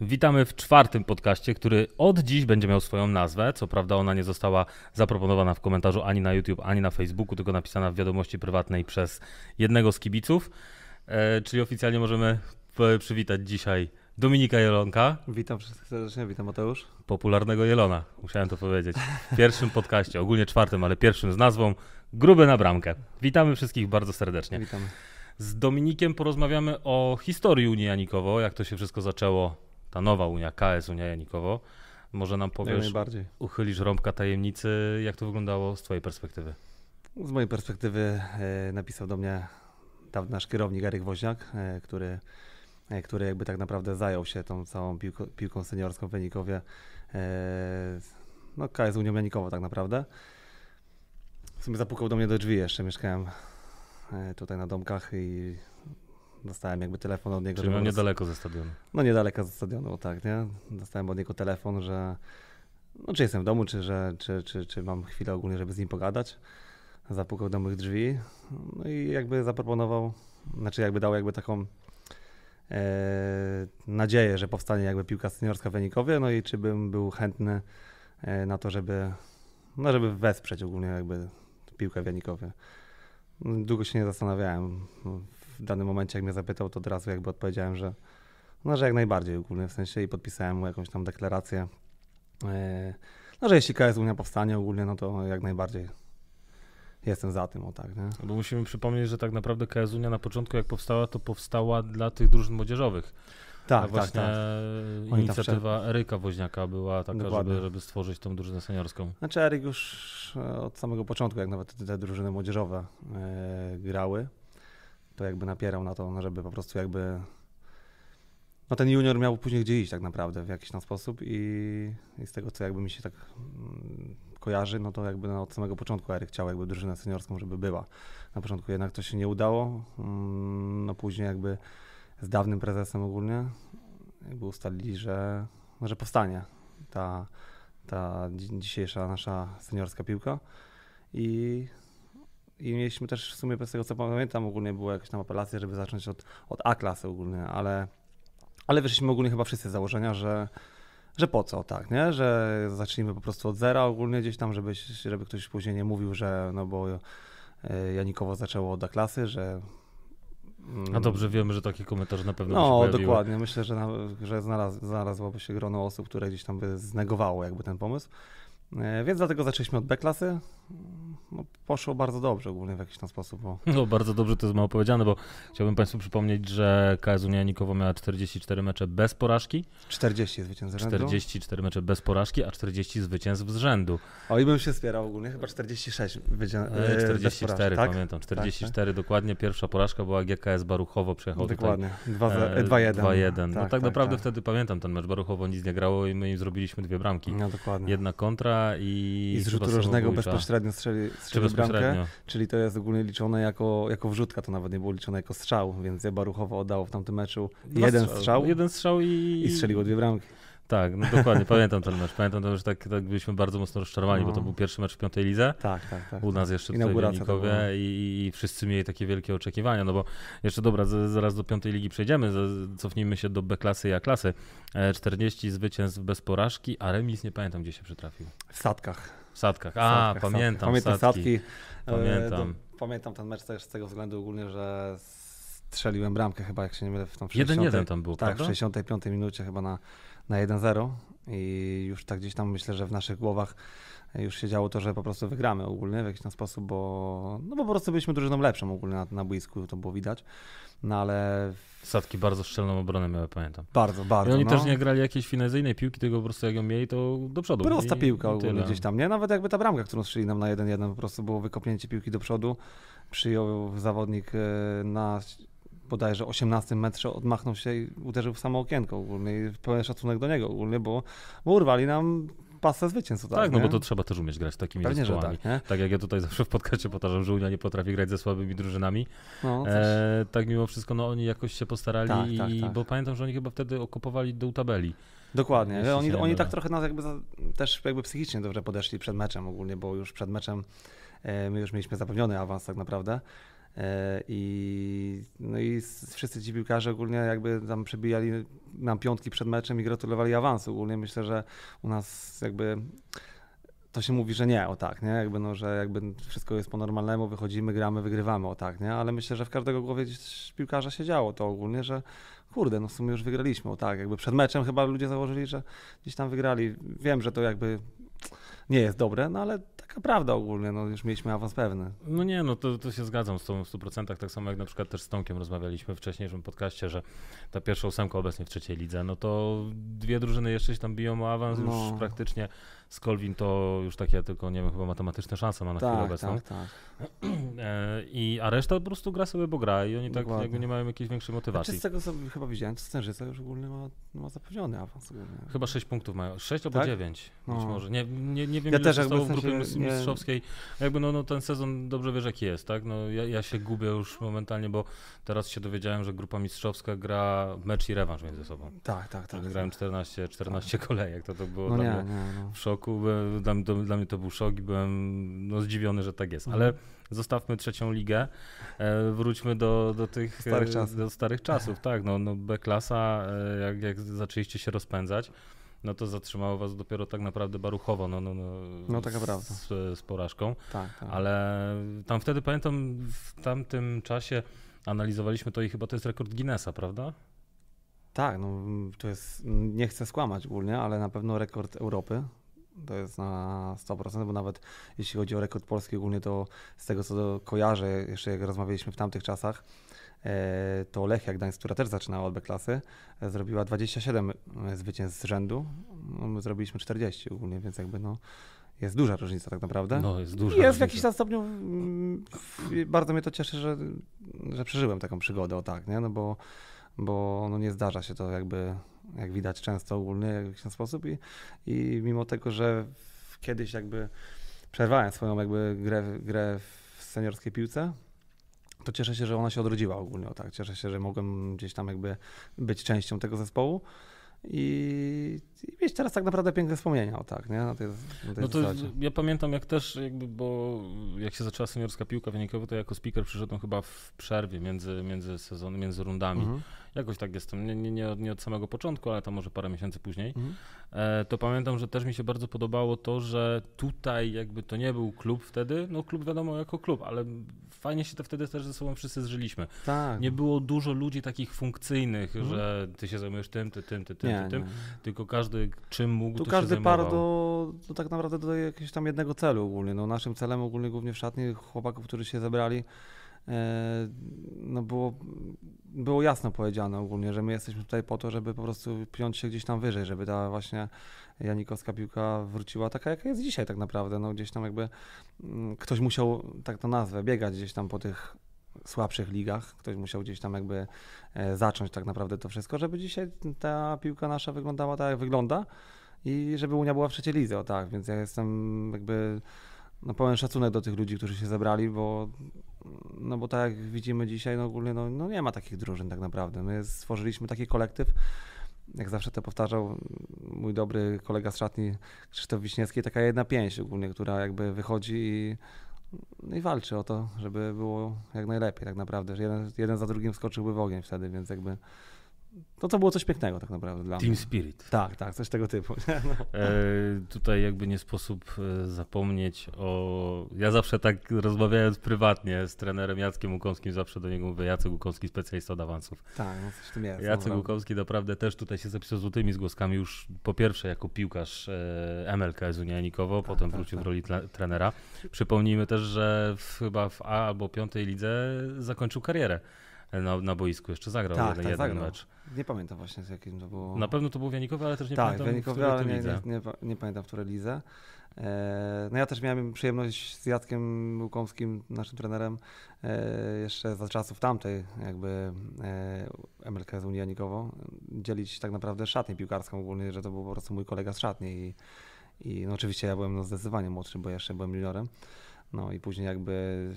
Witamy w czwartym podcaście, który od dziś będzie miał swoją nazwę. Co prawda, ona nie została zaproponowana w komentarzu ani na YouTube, ani na Facebooku, tylko napisana w wiadomości prywatnej przez jednego z kibiców. E, czyli oficjalnie możemy przywitać dzisiaj Dominika Jelonka. Witam wszystkich serdecznie, witam Mateusz. Popularnego Jelona, musiałem to powiedzieć. W pierwszym podcaście, ogólnie czwartym, ale pierwszym z nazwą Gruby na bramkę. Witamy wszystkich bardzo serdecznie. Witamy. Z Dominikiem porozmawiamy o historii Unii Janikowo, jak to się wszystko zaczęło ta nowa Unia, KS Unia Janikowo. Może nam powiesz, uchylisz rąbka tajemnicy, jak to wyglądało z twojej perspektywy? Z mojej perspektywy e, napisał do mnie nasz kierownik Eryk Woźniak, e, który, e, który jakby tak naprawdę zajął się tą całą piłką, piłką seniorską w Wynikowie. No KS Unią Janikowo tak naprawdę. W sumie zapukał do mnie do drzwi jeszcze, mieszkałem tutaj na Domkach i dostałem jakby telefon od niego. Czyli no niedaleko ze stadionu. No niedaleko ze stadionu, tak, nie? Dostałem od niego telefon, że no, czy jestem w domu, czy, że, czy, czy, czy mam chwilę ogólnie, żeby z nim pogadać. Zapukał do moich drzwi no i jakby zaproponował, znaczy jakby dał jakby taką e, nadzieję, że powstanie jakby piłka seniorska w Wynikowie, no i czy bym był chętny e, na to, żeby, no żeby wesprzeć ogólnie jakby piłkę w Wynikowie. Długo się nie zastanawiałem w danym momencie, jak mnie zapytał, to od razu jakby odpowiedziałem, że, no, że jak najbardziej ogólnie w sensie i podpisałem mu jakąś tam deklarację. E, no, że jeśli KS Unia powstanie ogólnie, no to jak najbardziej jestem za tym, o tak. Nie? No bo musimy przypomnieć, że tak naprawdę KS Unia na początku jak powstała, to powstała dla tych drużyn młodzieżowych. Tak, tak, tak. inicjatywa Eryka Woźniaka była taka, żeby, żeby stworzyć tą drużynę seniorską. Znaczy Eryk już e, od samego początku, jak nawet te drużyny młodzieżowe yy, grały, to jakby napierał na to, no, żeby po prostu jakby no ten junior miał później gdzie iść tak naprawdę w jakiś tam sposób i, i z tego co jakby mi się tak mm, kojarzy, no to jakby no, od samego początku Eryk chciał jakby drużynę seniorską, żeby była. Na początku jednak to się nie udało, mm, no później jakby z dawnym prezesem ogólnie jakby ustalili, że, no, że powstanie ta, ta dzisiejsza nasza seniorska piłka i i mieliśmy też w sumie, z tego co pamiętam, ogólnie była jakaś tam apelacja, żeby zacząć od, od A-klasy ogólnie, ale, ale wyszliśmy ogólnie chyba wszyscy z założenia, że, że po co, tak, nie? Że zacznijmy po prostu od zera ogólnie gdzieś tam, żeby, żeby ktoś później nie mówił, że no bo e, Janikowo zaczęło od A-klasy, że a dobrze wiemy, że taki komentarz na pewno no, by się No, dokładnie. Myślę, że, na, że znalaz, znalazłoby się grono osób, które gdzieś tam by znegowało jakby ten pomysł. E, więc dlatego zaczęliśmy od B-klasy. No, poszło bardzo dobrze ogólnie w jakiś tam sposób. Bo... No, bardzo dobrze to jest mało powiedziane, bo chciałbym Państwu przypomnieć, że KS Unia Janikowo miała 44 mecze bez porażki. 40 zwycięstw z rzędu. 44 mecze bez porażki, a 40 zwycięstw z rzędu. O i bym się wspierał ogólnie, chyba 46 wydział... 44 porażki, tak? pamiętam, 44 tak, tak, dokładnie. Pierwsza porażka była GKS Baruchowo, przyjechał dokładnie. 2-1. 2-1. E, no tak, tak, tak naprawdę wtedy pamiętam ten mecz. Baruchowo nic nie grało i my im zrobiliśmy dwie bramki. No, dokładnie. Jedna kontra, i... I z rzutu rożnego bezpośrednio strzeli, strzeli bezpośrednio. bramkę, czyli to jest ogólnie liczone jako, jako wrzutka, to nawet nie było liczone jako strzał, więc Baruchowa oddało w tamtym meczu jeden strzał, strzał jeden strzał i... i strzeliło dwie bramki. Tak, no dokładnie, pamiętam ten mecz. Pamiętam to, że tak, tak byliśmy bardzo mocno rozczarowani, no. bo to no. był pierwszy mecz w piątej lidze. Tak, tak, tak. U tak. nas jeszcze tutaj Wielnikowie i, i wszyscy mieli takie wielkie oczekiwania, no bo jeszcze dobra, z, zaraz do piątej ligi przejdziemy, z, cofnijmy się do B klasy i A klasy. 40 zwycięstw bez porażki, a remis nie pamiętam gdzie się przytrafił. W Sadkach. W Sadkach, a sadkach, pamiętam, pamiętam Sadki. E, pamiętam. Pamiętam ten mecz też z tego względu ogólnie, że strzeliłem bramkę chyba, jak się nie mylę, w tą 60. 1-1 tam był, tak? Tak, w 65 minucie chyba na na 1-0 i już tak gdzieś tam myślę, że w naszych głowach już się działo to, że po prostu wygramy ogólnie w jakiś tam sposób, bo, no bo po prostu byliśmy drużyną lepszą ogólnie na, na boisku, to było widać, no ale... Sadki bardzo szczelną obronę miały, pamiętam. Bardzo, bardzo. I oni no. też nie grali jakiejś finezyjnej piłki, tylko po prostu jak ją mieli, to do przodu. Prosta I, piłka ogólnie no. gdzieś tam, nie? Nawet jakby ta bramka, którą strzeli nam na 1-1, po prostu było wykopnięcie piłki do przodu, przyjął zawodnik e, na bodajże 18 metrze odmachnął się i uderzył w samo okienko ogólnie. Pełen szacunek do niego ogólnie, bo, bo urwali nam pasę zwycięstwa. Tak, tak no bo to trzeba też umieć grać takimi Pewnie, zespołami. Tak, tak, jak ja tutaj zawsze w podcaście powtarzam, że Unia nie potrafi grać ze słabymi drużynami. No, e, tak mimo wszystko, no oni jakoś się postarali, tak, tak i, tak, bo pamiętam, że oni chyba wtedy okupowali do tabeli. Dokładnie. oni, oni tak trochę nas jakby za, też jakby psychicznie dobrze podeszli przed meczem ogólnie, bo już przed meczem e, my już mieliśmy zapewniony awans tak naprawdę. E, I, no i wszyscy ci piłkarze ogólnie jakby tam przebijali nam piątki przed meczem i gratulowali awansu. Ogólnie myślę, że u nas jakby to się mówi, że nie, o tak, nie? Jakby, no, że jakby wszystko jest po normalnemu, wychodzimy, gramy, wygrywamy, o tak, nie? Ale myślę, że w każdego głowie piłkarza się działo to ogólnie, że kurde, no w sumie już wygraliśmy, o tak, jakby przed meczem chyba ludzie założyli, że gdzieś tam wygrali. Wiem, że to jakby nie jest dobre, no ale taka prawda ogólnie, no już mieliśmy awans pewny. No nie, no to, to się zgadzam z tą w 100%, tak samo jak na przykład też z Tomkiem rozmawialiśmy w wcześniejszym podcaście, że ta pierwsza ósemka obecnie w trzeciej lidze, no to dwie drużyny jeszcze się tam biją o awans no. już praktycznie z Colvin to już takie tylko, nie wiem, chyba matematyczne szanse ma na tak, chwilę obecną. Tak, tak. E, I, a reszta po prostu gra sobie, bo gra i oni tak Dokładnie. jakby nie mają jakiejś większej znaczy, motywacji. Znaczy z tego sobie chyba widziałem, Cenżyca już ogólnie ma, ma zapewniony awans. Chyba 6 punktów mają, 6 albo tak? 9 no. być może. Nie, nie, nie wiem, ja ile też jakby w sensie, nie... mistrzowskiej. Jakby no, no ten sezon dobrze wiesz jaki jest, tak? No ja, ja się gubię już momentalnie, bo teraz się dowiedziałem, że grupa mistrzowska gra mecz i rewanż między sobą. Tak, tak, tak. Grałem 14, 14 tak. kolejek, to to było no, nie, nie, no szoku, dla, dla, mnie to był szok i byłem no, zdziwiony, że tak jest. Mhm. Ale zostawmy trzecią ligę, e, wróćmy do, do tych e, starych czasów. Do starych czasów. Tak, no, no B-klasa, e, jak, jak zaczęliście się rozpędzać, no to zatrzymało was dopiero tak naprawdę baruchowo, no, no, no, no taka prawda. Z, z porażką. Tak, tak. Ale tam wtedy pamiętam w tamtym czasie analizowaliśmy to i chyba to jest rekord Guinnessa, prawda? Tak, no to jest, nie chcę skłamać ogólnie, ale na pewno rekord Europy to jest na 100%, bo nawet jeśli chodzi o rekord polski ogólnie, to z tego co kojarzę, jeszcze jak rozmawialiśmy w tamtych czasach, e, to Lechia Gdańsk, która też zaczynała od B-klasy, e, zrobiła 27 e, zwycięstw z rzędu. No, my zrobiliśmy 40 ogólnie, więc jakby no, jest duża różnica tak naprawdę. No, jest duża. I jest w jakimś stopniu, mm, bardzo mnie to cieszy, że, że przeżyłem taką przygodę, o tak, nie? No bo, bo no nie zdarza się to jakby jak widać często ogólnie w ten sposób i, i mimo tego, że kiedyś jakby przerwałem swoją jakby grę, grę w seniorskiej piłce, to cieszę się, że ona się odrodziła ogólnie, tak, cieszę się, że mogłem gdzieś tam jakby być częścią tego zespołu i i mieć teraz tak naprawdę piękne wspomnienia o tak, nie? Na tej, na tej no to ja pamiętam jak też jakby, bo jak się zaczęła seniorska piłka wynikowa, to jako speaker przyszedłem chyba w przerwie między, między sezony, między rundami. Mhm. Jakoś tak jestem, nie, nie, nie, od, nie od samego początku, ale tam może parę miesięcy później. Mhm. E, to pamiętam, że też mi się bardzo podobało to, że tutaj jakby to nie był klub wtedy, no klub wiadomo jako klub, ale fajnie się to wtedy też ze sobą wszyscy zżyliśmy. Tak. Nie było dużo ludzi takich funkcyjnych, mhm. że ty się zajmujesz tym, ty tym, ty tym, nie, ty tym, tylko każdy każdy czym mógł, tu to każdy par do, do tak naprawdę do jakiegoś tam jednego celu ogólnie. No, naszym celem ogólnie głównie w szatni chłopaków, którzy się zebrali, e, no było, było jasno powiedziane ogólnie, że my jesteśmy tutaj po to, żeby po prostu piąć się gdzieś tam wyżej, żeby ta właśnie Janikowska piłka wróciła taka, jaka jest dzisiaj tak naprawdę. No gdzieś tam jakby mm, ktoś musiał, tak to nazwę, biegać gdzieś tam po tych słabszych ligach. Ktoś musiał gdzieś tam jakby e, zacząć tak naprawdę to wszystko, żeby dzisiaj ta piłka nasza wyglądała tak, jak wygląda i żeby Unia była w trzeciej lidze, o tak, więc ja jestem jakby no, pełen szacunek do tych ludzi, którzy się zebrali, bo no bo tak jak widzimy dzisiaj, no ogólnie no, no nie ma takich drużyn tak naprawdę. My stworzyliśmy taki kolektyw, jak zawsze to powtarzał mój dobry kolega z szatni Krzysztof Wiśniewski, taka jedna pięść ogólnie, która jakby wychodzi i no i walczy o to, żeby było jak najlepiej tak naprawdę. Jeden, jeden za drugim skoczyłby w ogień wtedy, więc jakby to no to było coś pięknego tak naprawdę dla Team mnie. Spirit. Tak, tak, coś tego typu. No. E, tutaj jakby nie sposób e, zapomnieć o... Ja zawsze tak rozmawiając prywatnie z trenerem Jackiem Łukowskim, zawsze do niego mówię Jacek Łukowski, specjalista od awansów. Tak, no coś w tym jest. No Jacek no. Łukowski naprawdę też tutaj się zapisał złotymi zgłoskami już po pierwsze jako piłkarz e, MLKS z Janikowo, tak, potem tak, wrócił tak. w roli trenera. Przypomnijmy też, że w, chyba w A albo piątej lidze zakończył karierę e, na, na boisku, jeszcze zagrał tak, jeden, tak, jeden zagrał. mecz. Nie pamiętam właśnie z jakim to było. Na pewno to był Wianikowy, ale też nie tak, pamiętam, Wianikowy, w ale nie, nie, nie, pamiętam, w której lidze. E, no ja też miałem przyjemność z Jackiem Łukowskim, naszym trenerem, e, jeszcze za czasów tamtej jakby e, MLK z Unii Janikową, dzielić tak naprawdę szatnię piłkarską ogólnie, że to był po prostu mój kolega z szatni i, i no oczywiście ja byłem no zdecydowanie młodszy, bo jeszcze byłem juniorem. No i później jakby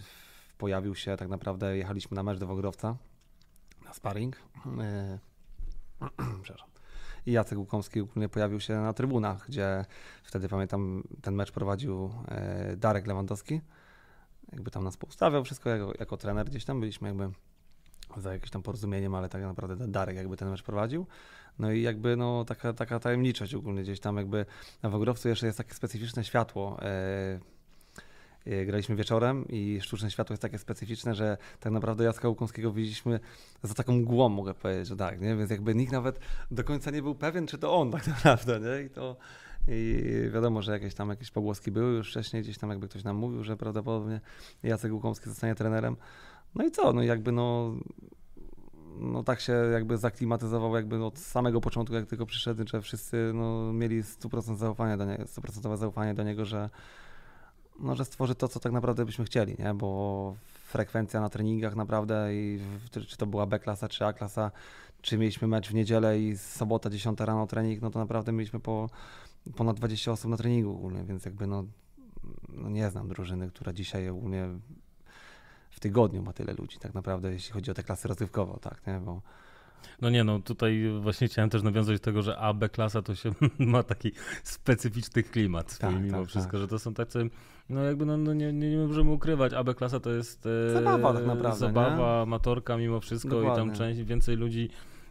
pojawił się tak naprawdę, jechaliśmy na mecz do Wogrowca na sparring. Przepraszam. I Jacek Łukomski ogólnie pojawił się na trybunach, gdzie wtedy pamiętam ten mecz prowadził e, Darek Lewandowski. Jakby tam nas poustawiał wszystko jako, jako trener gdzieś tam byliśmy jakby za jakimś tam porozumieniem, ale tak naprawdę Darek jakby ten mecz prowadził. No i jakby no, taka, taka tajemniczość ogólnie gdzieś tam jakby na Wogrowcu jeszcze jest takie specyficzne światło. Yy, E, graliśmy wieczorem i sztuczne światło jest takie specyficzne, że tak naprawdę Jacka Łukąskiego widzieliśmy za taką mgłą, mogę powiedzieć, że tak, nie? Więc jakby nikt nawet do końca nie był pewien, czy to on tak naprawdę, nie? I to... I wiadomo, że jakieś tam jakieś pogłoski były już wcześniej, gdzieś tam jakby ktoś nam mówił, że prawdopodobnie Jacek Łukomski zostanie trenerem. No i co, no jakby no, no tak się jakby zaklimatyzował jakby od samego początku, jak tylko przyszedł, że wszyscy no, mieli 100% zaufanie do niego, 100% zaufanie do niego, że no, że stworzy to, co tak naprawdę byśmy chcieli, nie? bo frekwencja na treningach naprawdę, i czy to była B klasa, czy A klasa, czy mieliśmy mecz w niedzielę i sobota 10 rano trening, no to naprawdę mieliśmy po ponad 20 osób na treningu ogólnie, więc jakby no, no nie znam drużyny, która dzisiaj ogólnie w tygodniu ma tyle ludzi tak naprawdę, jeśli chodzi o te klasy rozrywkowo, tak, nie? Bo no nie, no tutaj właśnie chciałem też nawiązać do tego, że AB klasa to się ma taki specyficzny klimat swój tak, mimo tak, wszystko, tak. że to są tacy, no jakby no, no nie, nie, nie możemy ukrywać, AB klasa to jest e, zabawa tak naprawdę, zabawa, amatorka mimo wszystko Dokładnie. i tam część, więcej ludzi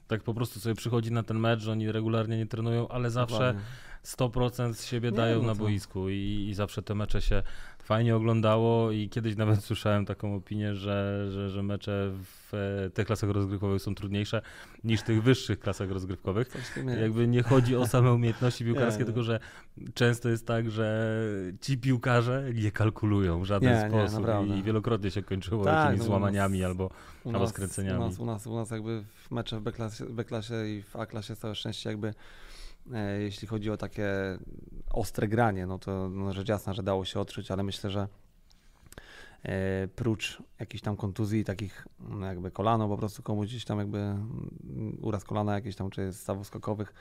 tak po prostu sobie przychodzi na ten mecz, oni regularnie nie trenują, ale zawsze Dokładnie. 100% z siebie nie dają no na boisku i, i, zawsze te mecze się fajnie oglądało i kiedyś nawet słyszałem taką opinię, że, że, że mecze w e, tych klasach rozgrywkowych są trudniejsze niż tych wyższych klasach rozgrywkowych. Jakby nie chodzi o same umiejętności piłkarskie, tylko że często jest tak, że ci piłkarze nie kalkulują w żaden nie, sposób nie, i wielokrotnie się kończyło tak, jakimiś no, złamaniami albo, nas, albo skręceniami. U nas, u nas, u nas jakby w mecze w B-klasie, B-klasie i w A-klasie całe szczęście jakby E, jeśli chodzi o takie ostre granie, no to no, rzecz jasna, że dało się odczuć, ale myślę, że e, prócz jakichś tam kontuzji, takich no, jakby kolano po prostu komuś gdzieś tam jakby mm, uraz kolana jakiś tam, czy stawów skokowych,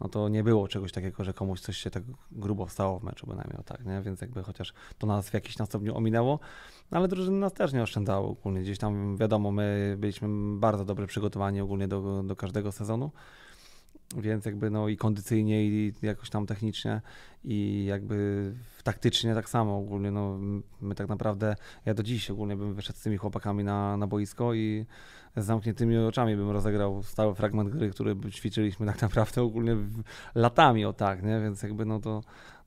no to nie było czegoś takiego, że komuś coś się tak grubo wstało w meczu bynajmniej, o tak, nie? Więc jakby chociaż to nas w jakiś następniu ominęło, no ale drużyny nas też nie oszczędzały ogólnie. Gdzieś tam wiadomo, my byliśmy bardzo dobrze przygotowani ogólnie do, do każdego sezonu więc jakby no i kondycyjnie i jakoś tam technicznie i jakby taktycznie tak samo ogólnie, no my tak naprawdę, ja do dziś ogólnie bym wyszedł z tymi chłopakami na, na boisko i z zamkniętymi oczami bym rozegrał stały fragment gry, który ćwiczyliśmy tak naprawdę ogólnie latami o tak, nie, więc jakby no to,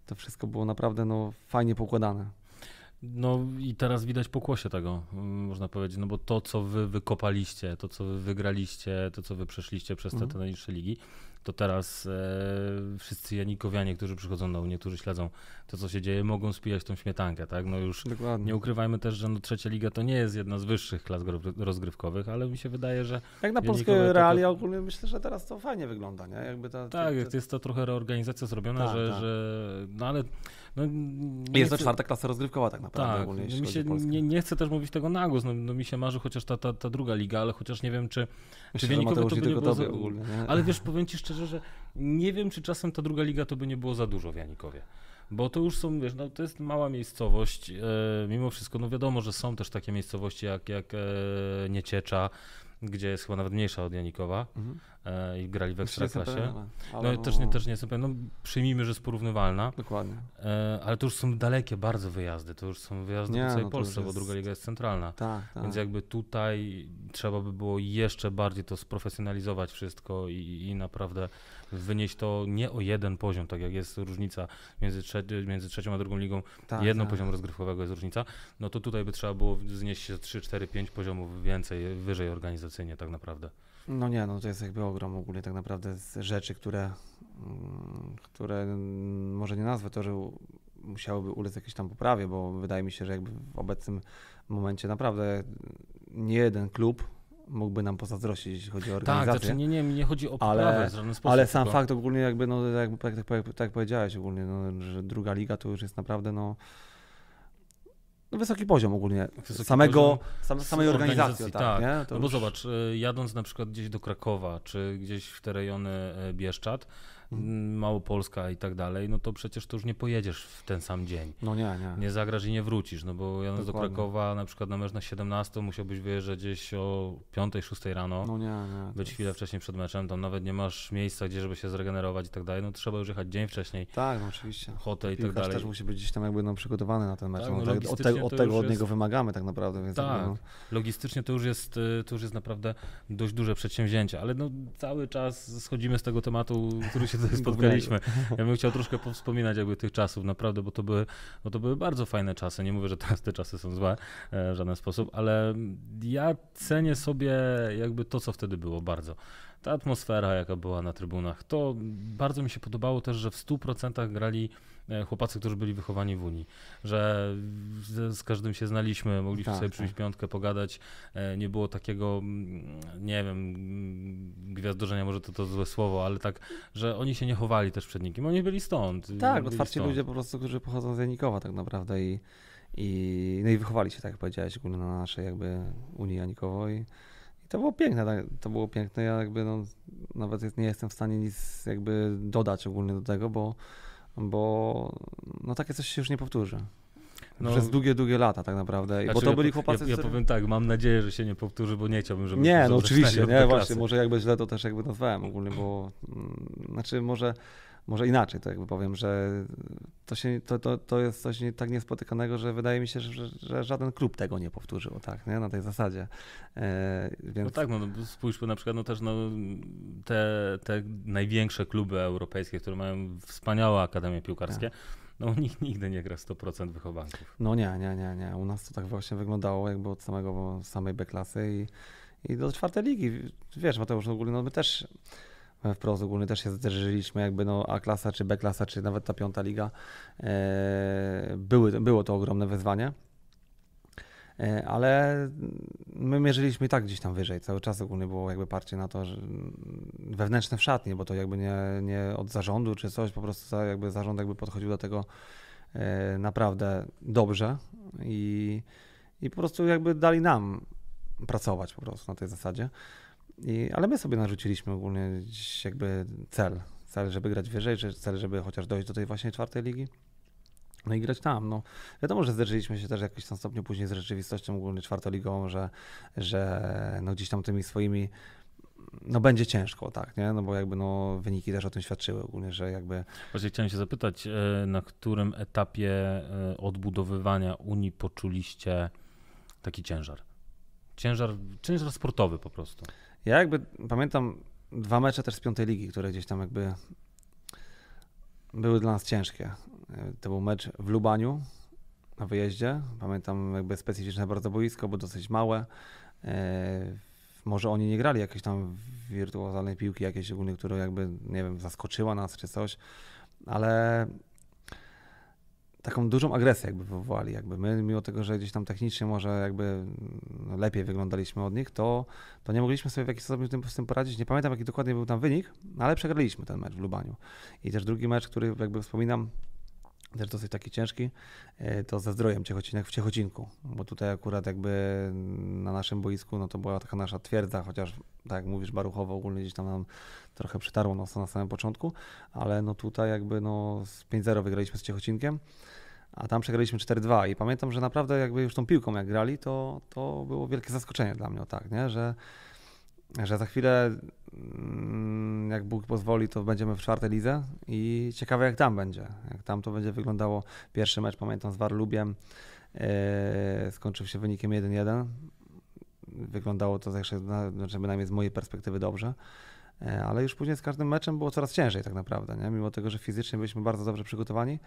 to wszystko było naprawdę no fajnie pokładane. No i teraz widać pokłosie tego, mm, można powiedzieć, no bo to, co wy wykopaliście, to, co wy wygraliście, to, co wy przeszliście przez te mhm. najniższe ligi, to teraz e, wszyscy janikowianie, którzy przychodzą na Unię, którzy śledzą to, co się dzieje, mogą spijać tą śmietankę, tak? No już Dokładnie. nie ukrywajmy też, że no, trzecia liga to nie jest jedna z wyższych klas rozgrywkowych, ale mi się wydaje, że... Jak na polskie realia ogólnie myślę, że teraz to fajnie wygląda, nie? Jakby ta, tak, te, te... jest to trochę reorganizacja zrobiona, tak, że, tak. że... No ale... No, jest to czwarta klasa rozgrywkowa tak naprawdę tak, ogólnie, mi się, nie, nie, chcę też mówić tego na głos, no, no mi się marzy chociaż ta, ta, ta druga liga, ale chociaż nie wiem, czy, Myślę, czy wynikowo to by nie było... Ogólnie, nie? Ale wiesz, powiem ci szczerze, szczerze, że nie wiem, czy czasem ta druga liga to by nie było za dużo w Janikowie. Bo to już są, wiesz, no, to jest mała miejscowość. E, mimo wszystko, no wiadomo, że są też takie miejscowości jak, jak e, Nieciecza, gdzie jest chyba nawet mniejsza od Janikowa mhm. e, i grali w Ekstraklasie. Ale... No też nie, też nie jestem pewien, no przyjmijmy, że jest porównywalna. Dokładnie. E, ale to już są dalekie bardzo wyjazdy, to już są wyjazdy nie, po całej no, Polsce, jest... bo druga liga jest centralna. Tak, tak, Więc jakby tutaj trzeba by było jeszcze bardziej to sprofesjonalizować wszystko i, i naprawdę wynieść to nie o jeden poziom, tak jak jest różnica między, trze- między trzecią a drugą ligą, tak, jedno tak. poziom rozgrywkowego jest różnica, no to tutaj by trzeba było znieść się 3, 4, 5 poziomów więcej, wyżej organizacyjnie tak naprawdę. No nie, no to jest jakby ogrom ogólnie tak naprawdę z rzeczy, które, mm, które mm, może nie nazwę to, że musiałyby ulec jakiejś tam poprawie, bo wydaje mi się, że jakby w obecnym momencie naprawdę nie jeden klub mógłby nam pozazdrościć, jeśli chodzi o tak, organizację. Tak, znaczy nie, nie, nie chodzi o ale, w żaden sposób. Ale sam tylko. fakt ogólnie jakby, no, jak, tak, jak tak, powiedziałeś ogólnie, no, że druga liga to już jest naprawdę, no, no wysoki poziom ogólnie wysoki samego, poziom samej organizacji. organizacji tak, tak. No bo zobacz, y, jadąc na przykład gdzieś do Krakowa, czy gdzieś w te rejony y, Bieszczad, Mm, Małopolska i tak dalej, no to przecież to już nie pojedziesz w ten sam dzień. No nie, nie. Nie zagrasz i nie wrócisz, no bo jadąc Dokładnie. do Krakowa na przykład na mecz na 17 musiałbyś wyjeżdżać gdzieś o 5-6 rano. No nie, nie. Być chwilę wcześniej przed meczem, tam nawet nie masz miejsca, gdzie żeby się zregenerować i tak dalej, no trzeba już jechać dzień wcześniej. Tak, no oczywiście. Hotel i tak dalej. też musi być gdzieś tam jakby no, przygotowany na ten mecz. Tak, no, no tak, od, te, od tego od niego jest... wymagamy tak naprawdę. Więc tak, no... logistycznie to już, jest, y, to już jest naprawdę dość duże przedsięwzięcie, ale no cały czas schodzimy z tego tematu, który się spotkaliśmy. Ja bym chciał troszkę wspominać jakby tych czasów, naprawdę, bo to, były, bo to były bardzo fajne czasy. Nie mówię, że teraz te czasy są złe e, w żaden sposób, ale ja cenię sobie jakby to, co wtedy było bardzo ta atmosfera, jaka była na trybunach, to bardzo mi się podobało też, że w 100% grali E, chłopacy, którzy byli wychowani w Unii, że z każdym się znaliśmy, mogliśmy tak, sobie tak. przyjść tak. piątkę, pogadać, e, nie było takiego, mm, nie wiem, mm, gwiazdorzenia, może to to złe słowo, ale tak, że oni się nie chowali też przed nikim, oni byli stąd. E, tak, byli otwarci ludzie po prostu, którzy pochodzą z Janikowa tak naprawdę i, i, no i wychowali się, tak jak powiedziałeś, ogólnie na naszej jakby Unii Janikowej. i, to było piękne, tak, to było piękne, ja jakby no, nawet nie jestem w stanie nic jakby dodać ogólnie do tego, bo bo no takie coś się już nie powtórzy. No, Przez długie, długie lata tak naprawdę. Znaczy, bo to ja byli chłopacy. Ja, ja powiem tak, mam nadzieję, że się nie powtórzy, bo nie chciałbym, żeby Nie, no oczywiście, nie, właśnie, może jakby źle to też jakby nazwałem ogólnie, bo mm, znaczy może może inaczej to jakby powiem, że to, się, to, to, to jest coś tak niespotykanego, że wydaje mi się, że, że żaden klub tego nie powtórzył, tak, nie? na tej zasadzie. E, więc... No tak, no, no spójrzmy na przykład no, też no, te, te największe kluby europejskie, które mają wspaniałe akademie piłkarskie. Tak. No nikt nigdy nie gra 100% wychowanków. No nie, nie, nie, nie. U nas to tak właśnie wyglądało jakby od samego, samej B klasy i, i do czwartej ligi. Wiesz, Mateusz, ogólnie no my też wprost ogólny też się zderzyliśmy, jakby no A-klasa, czy B-klasa, czy nawet ta piąta liga. E, były, było to ogromne wyzwanie e, ale my mierzyliśmy i tak gdzieś tam wyżej. Cały czas ogólnie było jakby parcie na to, że wewnętrzne w bo to jakby nie, nie od zarządu czy coś, po prostu jakby zarząd jakby podchodził do tego e, naprawdę dobrze i, i po prostu jakby dali nam pracować po prostu na tej zasadzie. I, ale my sobie narzuciliśmy ogólnie jakby cel. Cel, żeby grać wyżej, cel, żeby chociaż dojść do tej właśnie czwartej ligi. No i grać tam. No, wiadomo, że zderzyliśmy się też jakoś tam stopniu później z rzeczywistością ogólnie czwartoligową, że, że no gdzieś tam tymi swoimi no będzie ciężko, tak, nie? No bo jakby no, wyniki też o tym świadczyły ogólnie, że jakby... Właśnie chciałem się zapytać, e, na którym etapie e, odbudowywania Unii poczuliście taki ciężar? Ciężar, ciężar sportowy po prostu. Ja jakby pamiętam dwa mecze też z piątej ligi, które gdzieś tam jakby były dla nas ciężkie. To był mecz w Lubaniu na wyjeździe. Pamiętam jakby specyficzne bardzo boisko, bo dosyć małe. E, może oni nie grali jakiejś tam wirtualnej piłki, jakiejś ogólnie, która jakby, nie wiem, zaskoczyła nas czy coś, ale taką dużą agresję jakby wywołali. Jakby my, mimo tego, że gdzieś tam technicznie może jakby no, lepiej wyglądaliśmy od nich, to, to nie mogliśmy sobie w jakiś sposób tym, z tym poradzić. Nie pamiętam, jaki dokładnie był tam wynik, no, ale przegraliśmy ten mecz w Lubaniu. I też drugi mecz, który jakby wspominam, też dosyć taki ciężki, e, to ze zdrojem Ciechocinek w Ciechocinku, bo tutaj akurat jakby na naszym boisku, no to była taka nasza twierdza, chociaż tak jak mówisz, baruchowo ogólnie gdzieś tam nam trochę przytarło nosa na samym początku, ale no tutaj jakby no z 5-0 wygraliśmy z Ciechocinkiem, a tam przegraliśmy 4-2 i pamiętam, że naprawdę jakby już tą piłką jak grali, to, to było wielkie zaskoczenie dla mnie, tak, nie, że że za chwilę, mm, jak Bóg pozwoli, to będziemy w czwartej lidze i ciekawe jak tam będzie. Jak tam to będzie wyglądało. Pierwszy mecz, pamiętam, z Warlubiem yy, skończył się wynikiem 1-1. Wyglądało to, tak znaczy, przynajmniej z mojej perspektywy, dobrze. E, ale już później z każdym meczem było coraz ciężej tak naprawdę, nie? mimo tego, że fizycznie byliśmy bardzo dobrze przygotowani,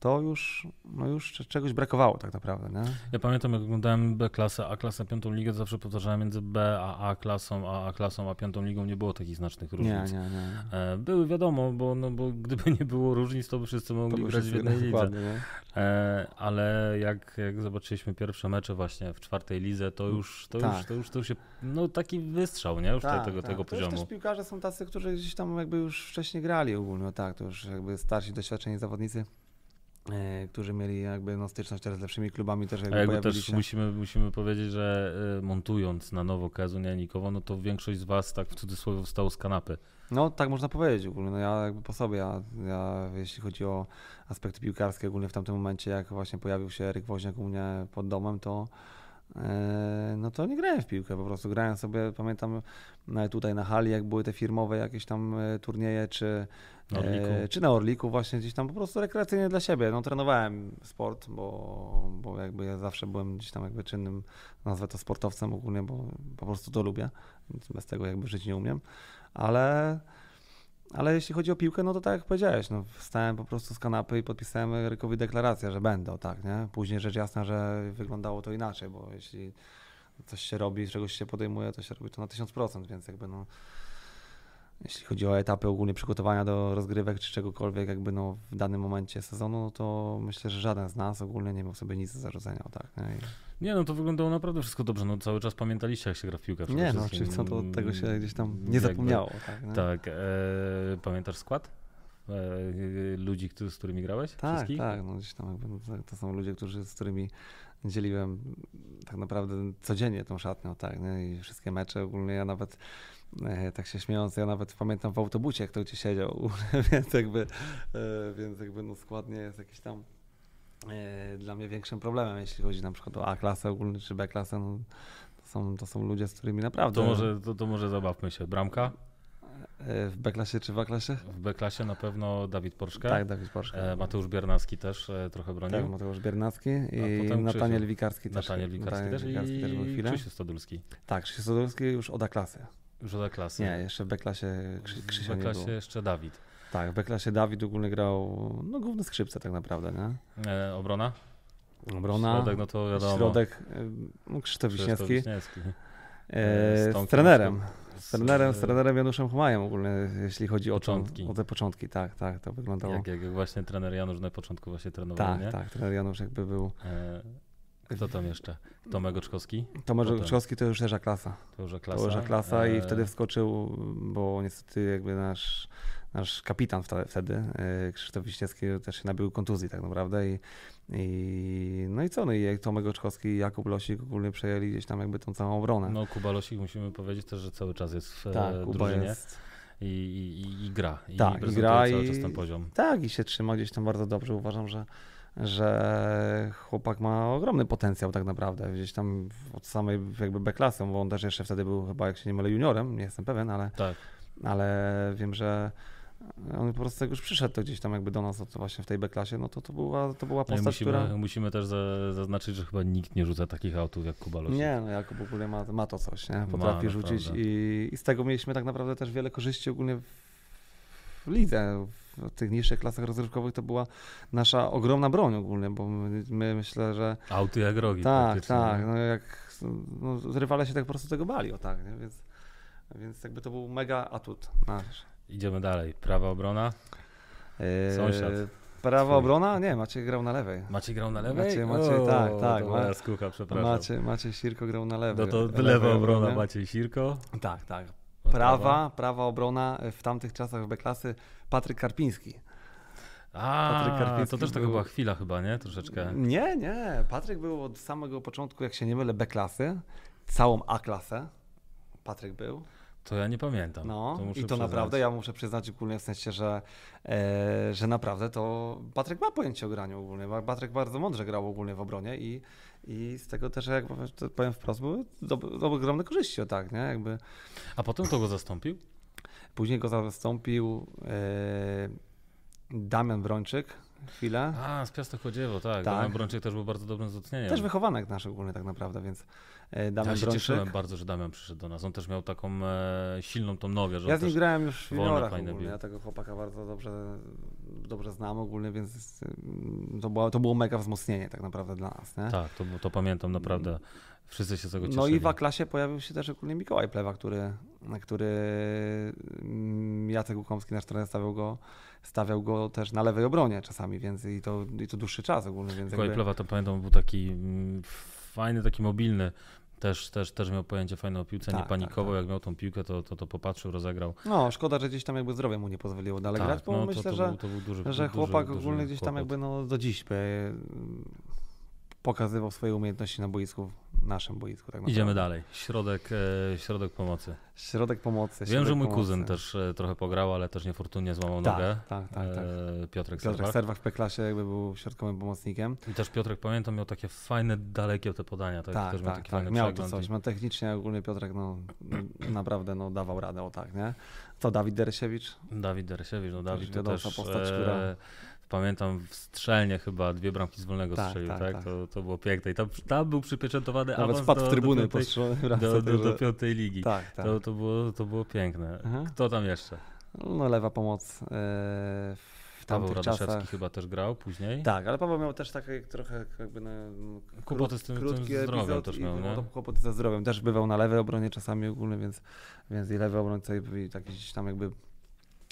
to już, no już czegoś brakowało tak naprawdę. Nie? Ja pamiętam jak oglądałem B klasę, A klasę, piątą ligę, zawsze powtarzałem między B a A klasą, a A klasą, a piątą ligą nie było takich znacznych różnic. Nie, nie, nie. Były wiadomo, bo, no, bo gdyby nie było różnic, to by wszyscy mogli grać w jednej lidze. E, ale jak, jak zobaczyliśmy pierwsze mecze właśnie w czwartej lidze, to mm. już to, tak. już, to już, to już się, no taki wystrzał, nie? Już tak, tego, tak. tego poziomu. To już też piłkarze są tacy, którzy gdzieś tam jakby już wcześniej grali ogólnie, tak, to już jakby starsi, doświadczeni zawodnicy, e, którzy mieli jakby no, styczność teraz z lepszymi klubami też jakby, A jakby też się. musimy, musimy powiedzieć, że e, montując na nowo Kazunia Nikowo, no to większość z was tak w cudzysłowie wstało z kanapy. No tak można powiedzieć ogólnie, no ja jakby po sobie, ja, ja, jeśli chodzi o aspekty piłkarskie ogólnie w tamtym momencie, jak właśnie pojawił się Eryk Woźniak u mnie pod domem, to E, no to nie grałem w piłkę, po prostu grałem sobie, pamiętam tutaj na hali, jak były te firmowe jakieś tam e, turnieje, czy, Orliku. E, czy na Orliku właśnie gdzieś tam po prostu rekreacyjnie dla siebie. No trenowałem sport, bo, bo jakby ja zawsze byłem gdzieś tam jakby czynnym, nazwę to sportowcem ogólnie, bo po prostu to lubię, więc bez tego jakby żyć nie umiem, ale ale jeśli chodzi o piłkę, no to tak jak powiedziałeś, no wstałem po prostu z kanapy i podpisałem rykowi deklarację, że będę, tak, nie? Później rzecz jasna, że wyglądało to inaczej, bo jeśli coś się robi, czegoś się podejmuje, to się robi to na 1000%, więc jakby no jeśli chodzi o etapy ogólnie przygotowania do rozgrywek czy czegokolwiek, jakby no w danym momencie sezonu, no to myślę, że żaden z nas ogólnie nie miał sobie nic do zarzucenia. Tak, nie? No nie? no to wyglądało naprawdę wszystko dobrze. No, cały czas pamiętaliście, jak się gra w piłkę. Nie, no oczywiście, coś, to tego się gdzieś tam nie jakby, zapomniało. Tak, no? tak e, pamiętasz skład? E, ludzi, z którymi grałeś? Tak, tak. No gdzieś tam jakby, no, to są ludzie, którzy, z którymi dzieliłem tak naprawdę codziennie tą szatnią, tak, nie? No i wszystkie mecze ogólnie, ja nawet E, tak się śmiejąc, ja nawet pamiętam w autobusie, jak to gdzie siedział, więc jakby, e, więc jakby no składnie jest jakiś tam e, dla mnie większym problemem, jeśli chodzi na przykład o A-klasę ogólnie czy B-klasę. No, to, są, to są ludzie, z którymi naprawdę... To może, to, to może zabawmy się. Bramka? W B-klasie czy w A-klasie? W B-klasie na pewno Dawid Porszka. Tak, Dawid Porszka. Mateusz Biernacki też trochę bronił. Tak, Mateusz Biernacki i Nataniel Wikarski też. Nataniel Wikarski, też i, Wikarski też i Krzysztof Stodulski. Tak, Krzysztof Stodulski już od A-klasy. Już do klasy. Nie, jeszcze w beklasie klasie W b jeszcze Dawid. Tak, w Beklasie Dawid ogólnie grał no, główny skrzypce tak naprawdę, nie? E, obrona? Obrona. Środek, no to wiadomo. Środek, e, no, Krzysztof, Wiśniewski. Wiśniewski. E, e z, z trenerem. Z trenerem, z trenerem Januszem Chmajem ogólnie, jeśli chodzi początki. O, o te początki, tak, tak, to wyglądało. Jak, jak właśnie trener Janusz na początku właśnie trenował, Tak, nie? tak, trener Janusz jakby był... E kto tam jeszcze? Tomek Oczkowski? Tomek Oczkowski to już leża klasa. To już klasa. To już klasa i e, wtedy wskoczył, bo niestety jakby nasz, nasz kapitan wtedy, e, Krzysztof Wiśniewski, też się nabił kontuzji tak naprawdę i, i no i co, no i Tomek Oczkowski i Jakub Losik ogólnie przejęli gdzieś tam jakby tą całą obronę. No Kuba Losik musimy powiedzieć też, że cały czas jest w e, tak, drużynie. Jest... I, i, i, gra. I tak, i gra cały i, czas ten poziom. Tak, i się trzyma gdzieś tam bardzo dobrze. Uważam, że że chłopak ma ogromny potencjał tak naprawdę, gdzieś tam od samej jakby B-klasy, bo on też jeszcze wtedy był chyba, jak się nie mylę, juniorem, nie jestem pewien, ale, tak. ale wiem, że on po prostu jak już przyszedł to gdzieś tam jakby do nas no to właśnie w tej B-klasie, no to to była, to była no postać, no musimy, która... Musimy też zaznaczyć, że chyba nikt nie rzuca takich autów jak Kuba Losik. Nie, no Jakub ogólnie ma, ma to coś, nie? potrafi ma, rzucić i, i, z tego mieliśmy tak naprawdę też wiele korzyści ogólnie w, w lidze, w w tych niższych klasach rozrywkowych to była nasza ogromna broń ogólnie, bo my, my myślę, że... Auty jak rogi. Tak, tak. No jak, no, rywale się tak po prostu tego bali, o tak, nie? Więc, więc jakby to był mega atut nasz. Idziemy dalej. Prawa obrona? Yy, Sąsiad. Prawa obrona? Nie, Maciej grał na lewej. Maciej grał na lewej? Maciej, Maciej, tak, o, tak, tak. Moja Skucha, przepraszam. Maciej, Maciej Sirko grał na lewej. No to lewa, obrona obronie. Maciej Sirko. Tak, tak. Prawa, prawa obrona w tamtych czasach w B-klasy Patryk Karpiński. A, to też taka był... była chwila chyba, nie? Troszeczkę. Nie, nie. Patryk był od samego początku, jak się nie mylę, B-klasy. Całą A-klasę Patryk był. To ja nie pamiętam. No, to i to przyznać. naprawdę, ja muszę przyznać ogólnie w sensie, że, e, że naprawdę to Patryk ma pojęcie o graniu ogólnie. Patryk bardzo mądrze grał ogólnie w obronie i, i z tego też, jak powiem wprost, były do, do ogromne korzyści, tak, nie? Jakby... A potem to go zastąpił? Później go zastąpił e, Damian Brończyk, chwilę. A, z Piastochodziewo, tak. tak. Damian Brończyk też był bardzo dobrym wzmocnieniem. Też wychowanek nasz ogólnie tak naprawdę, więc e, Damian ja się Brączyk. cieszyłem bardzo, że Damian przyszedł do nas. On też miał taką e, silną tą nowię. Że ja z nim grałem już w juniorach ogólnie. Ja tego chłopaka bardzo dobrze, dobrze znam ogólnie, więc mm, to było, to było mega wzmocnienie tak naprawdę dla nas. Nie? Tak, to, to pamiętam naprawdę. Wszyscy się z tego no cieszyli. No i w A-klasie pojawił się też ogólnie Mikołaj Plewa, który, który mm, Jacek Łukomski, nasz trener, stawiał go, stawiał go też na lewej obronie czasami, więc i to, i to dłuższy czas ogólnie. Więc Mikołaj jakby... Plewa, to pamiętam, był taki mm, fajny, taki mobilny też, też, też miał pojęcie fajne o piłce, tak, nie tak, panikował, tak, tak. jak miał tą piłkę, to, to, to popatrzył, rozegrał. No, szkoda, że gdzieś tam jakby zdrowie mu nie pozwoliło dalej tak, grać, bo no, myślę, to, to że, był, był duży, że chłopak duży, ogólnie duży gdzieś tam jakby no, do dziś by pokazywał swoje umiejętności na boisku, naszym boisku. Tak Idziemy dalej. Środek, e, środek pomocy. Środek pomocy. Środek Wiem, że mój pomocy. kuzyn też e, trochę pograł, ale też niefortunnie złamał tak, nogę. Tak, tak, tak. E, Piotrek, Piotrek Serwach. w P-klasie jakby był środkowym pomocnikiem. I też Piotrek, pamiętam, miał takie fajne, dalekie te podania. Tak, tak, też tak, miał, taki tak. miał to coś. I... No technicznie ogólnie Piotrek no, naprawdę no, dawał radę, o tak, nie? To Dawid Deresiewicz. Dawid Deresiewicz, no Dawid to też... postać, e, która pamiętam, w strzelnie chyba dwie bramki z wolnego tak, tak strzelił, tak? tak? tak. To, to, było piękne. I tam, tam był przypieczętowany Nawet awans do, w trybuny do, piątej, do, do, do, piątej ligi. Tak, tak. To, to, było, to było piękne. Aha. Kto tam jeszcze? No lewa pomoc yy, w tamtych Paweł Radoszewski chyba też grał później. Tak, ale Paweł miał też takie trochę jakby na no, kłopoty z tym, krótki tym zdrowiem też miał, nie? Kłopoty ze zdrowiem. Też bywał na lewej obronie czasami ogólnie, więc, więc i lewy obrońca i, i gdzieś tam jakby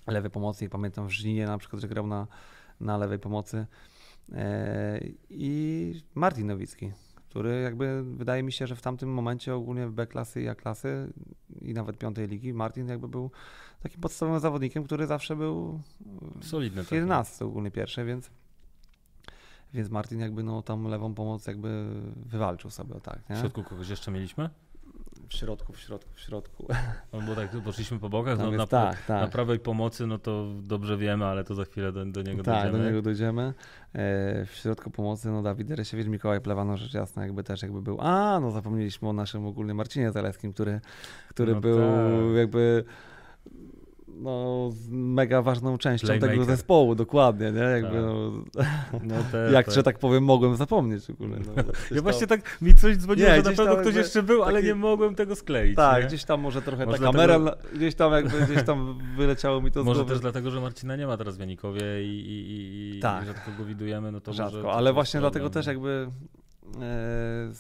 lewy pomocnik. Pamiętam w Żninie na przykład, że grał na na lewej pomocy e, i Martin Nowicki, który jakby wydaje mi się, że w tamtym momencie ogólnie w B klasy i A klasy i nawet piątej ligi Martin jakby był takim podstawowym zawodnikiem, który zawsze był solidny w 11 ogólnie pierwszy, więc więc Martin jakby no tam lewą pomoc jakby wywalczył sobie, tak. Nie? W środku kogoś jeszcze mieliśmy? w środku, w środku, w środku. No bo tak, poszliśmy po bokach, no, jest, na, tak, tak. na prawej pomocy, no to dobrze wiemy, ale to za chwilę do, do niego tak, dojdziemy. Tak, do niego dojdziemy. E, w środku pomocy, no Dawid Resiewicz, Mikołaj Plewano, rzecz jasna, jakby też jakby był. A, no zapomnieliśmy o naszym ogólnym Marcinie Zaleskim, który, który no był tak. jakby no, mega ważną częścią Playmaker. tego zespołu, dokładnie, nie? Jakby, tak. no, no te, jak, te. że tak powiem, mogłem zapomnieć ogólnie. No, ja tam... właśnie tak, mi coś dzwoniło, nie, że na pewno ktoś jeszcze był, ale nie mogłem tego skleić. Tak, nie? gdzieś tam może trochę może ta kamera, dlatego... gdzieś tam jakby, gdzieś tam wyleciało mi to z Może też dlatego, że Marcina nie ma teraz w Janikowie i, i, i, tak. i rzadko go widujemy, no to Rzadko, ale właśnie problem. dlatego też no. jakby... E,